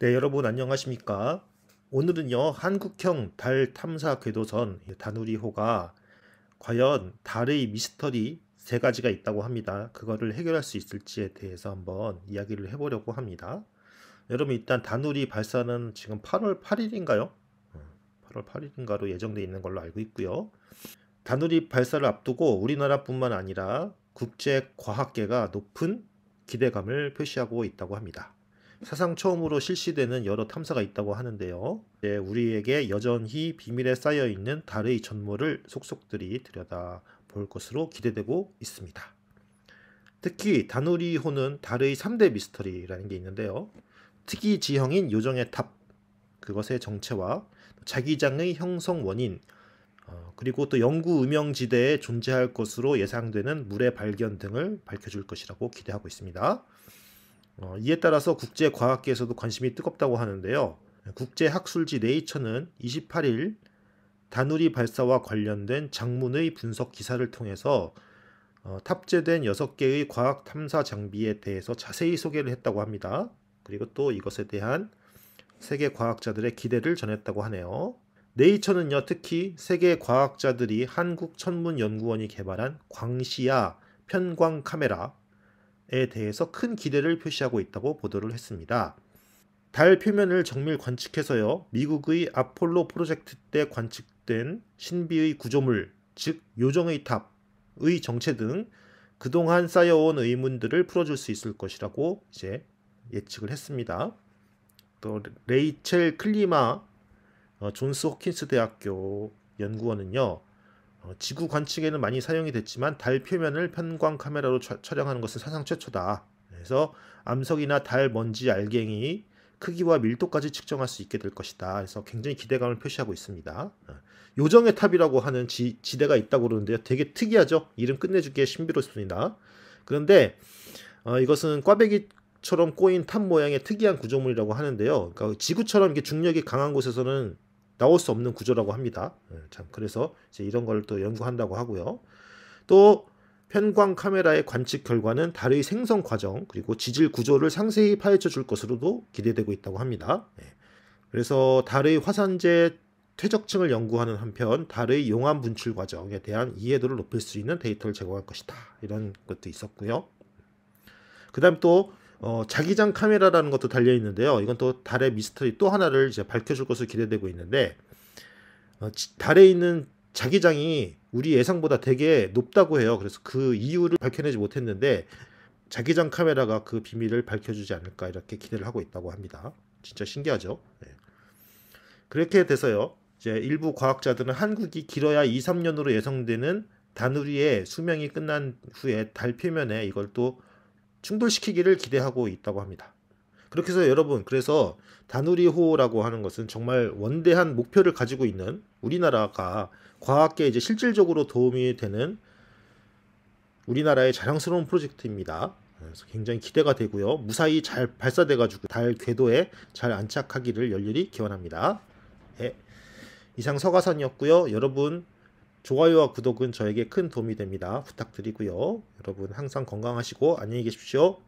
네, 여러분 안녕하십니까? 오늘은요, 한국형 달 탐사 궤도선 예, 다누리호가 과연 달의 미스터리 세 가지가 있다고 합니다. 그거를 해결할 수 있을지에 대해서 한번 이야기를 해보려고 합니다. 여러분 일단 다누리 발사는 지금 8월 8일인가요? 8월 어, 8일인가로 예정되어 있는 걸로 알고 있고요. 다누리 발사를 앞두고 우리나라뿐만 아니라 국제 과학계가 높은 기대감을 표시하고 있다고 합니다. 사상 처음으로 실시되는 여러 탐사가 있다고 하는데요. 이제 예, 우리에게 여전히 비밀에 쌓여 있는 달의 전모를 속속들이 들여다 볼 것으로 기대되고 있습니다. 특히 다누리호는 달의 3대 미스터리라는 게 있는데요. 특이 지형인 요정의 탑, 그것의 정체와 자기장의 형성 원인, 어, 그리고 또 영구 음영지대에 존재할 것으로 예상되는 물의 발견 등을 밝혀줄 것이라고 기대하고 있습니다. 어, 이에 따라서 국제 과학계에서도 관심이 뜨겁다고 하는데요. 국제 학술지 네이처는 28일 다누리 발사와 관련된 장문의 분석 기사를 통해서 어, 탑재된 6개의 과학 탐사 장비에 대해서 자세히 소개를 했다고 합니다. 그리고 또 이것에 대한 세계 과학자들의 기대를 전했다고 하네요. 네이처는요, 특히 세계 과학자들이 한국천문연구원이 개발한 광시야 편광 카메라, 에 대해서 큰 기대를 표시하고 있다고 보도를 했습니다. 달 표면을 정밀 관측해서요, 미국의 아폴로 프로젝트 때 관측된 신비의 구조물, 즉 요정의 탑의 정체 등 그동안 쌓여온 의문들을 풀어줄 수 있을 것이라고 이제 예측을 했습니다. 또 레이첼 클리마 어, 존스 호킨스 대학교 연구원은요, 어, 지구 관측에는 많이 사용이 됐지만 달 표면을 편광 카메라로 차, 촬영하는 것은 사상 최초다. 그래서 암석이나 달 먼지 알갱이 크기와 밀도까지 측정할 수 있게 될 것이다. 그래서 굉장히 기대감을 표시하고 있습니다. 어, 요정의 탑이라고 하는 지, 지대가 있다고 그러는데요. 되게 특이하죠. 이름 끝내주기에 신비롭습니다. 그런데 어, 이것은 꽈배기처럼 꼬인 탑 모양의 특이한 구조물이라고 하는데요. 그러니까 지구처럼 이게 중력이 강한 곳에서는 나올 수 없는 구조라고 합니다. 예, 참 그래서 이제 이런 걸 또 연구한다고 하고요. 또 편광 카메라의 관측 결과는 달의 생성 과정 그리고 지질 구조를 상세히 파헤쳐 줄 것으로도 기대되고 있다고 합니다. 예, 그래서 달의 화산재 퇴적층을 연구하는 한편 달의 용암 분출 과정에 대한 이해도를 높일 수 있는 데이터를 제공할 것이다. 이런 것도 있었고요. 그 다음 또 어, 자기장 카메라라는 것도 달려 있는데요. 이건 또 달의 미스터리 또 하나를 이제 밝혀줄 것으로 기대되고 있는데 어, 달에 있는 자기장이 우리 예상보다 되게 높다고 해요. 그래서 그 이유를 밝혀내지 못했는데 자기장 카메라가 그 비밀을 밝혀주지 않을까 이렇게 기대를 하고 있다고 합니다. 진짜 신기하죠. 네. 그렇게 돼서요. 이제 일부 과학자들은 한국이 길어야 2, 3년으로 예상되는 다누리의 수명이 끝난 후에 달 표면에 이걸 또 충돌시키기를 기대하고 있다고 합니다. 그렇게 해서 여러분 그래서 다누리호라고 하는 것은 정말 원대한 목표를 가지고 있는 우리나라가 과학계 이제 실질적으로 도움이 되는 우리나라의 자랑스러운 프로젝트입니다. 그래서 굉장히 기대가 되고요. 무사히 잘 발사돼 가지고 달 궤도에 잘 안착하기를 열렬히 기원합니다. 예. 이상 서가선이었고요. 여러분 좋아요와 구독은 저에게 큰 도움이 됩니다. 부탁드리고요. 여러분 항상 건강하시고 안녕히 계십시오.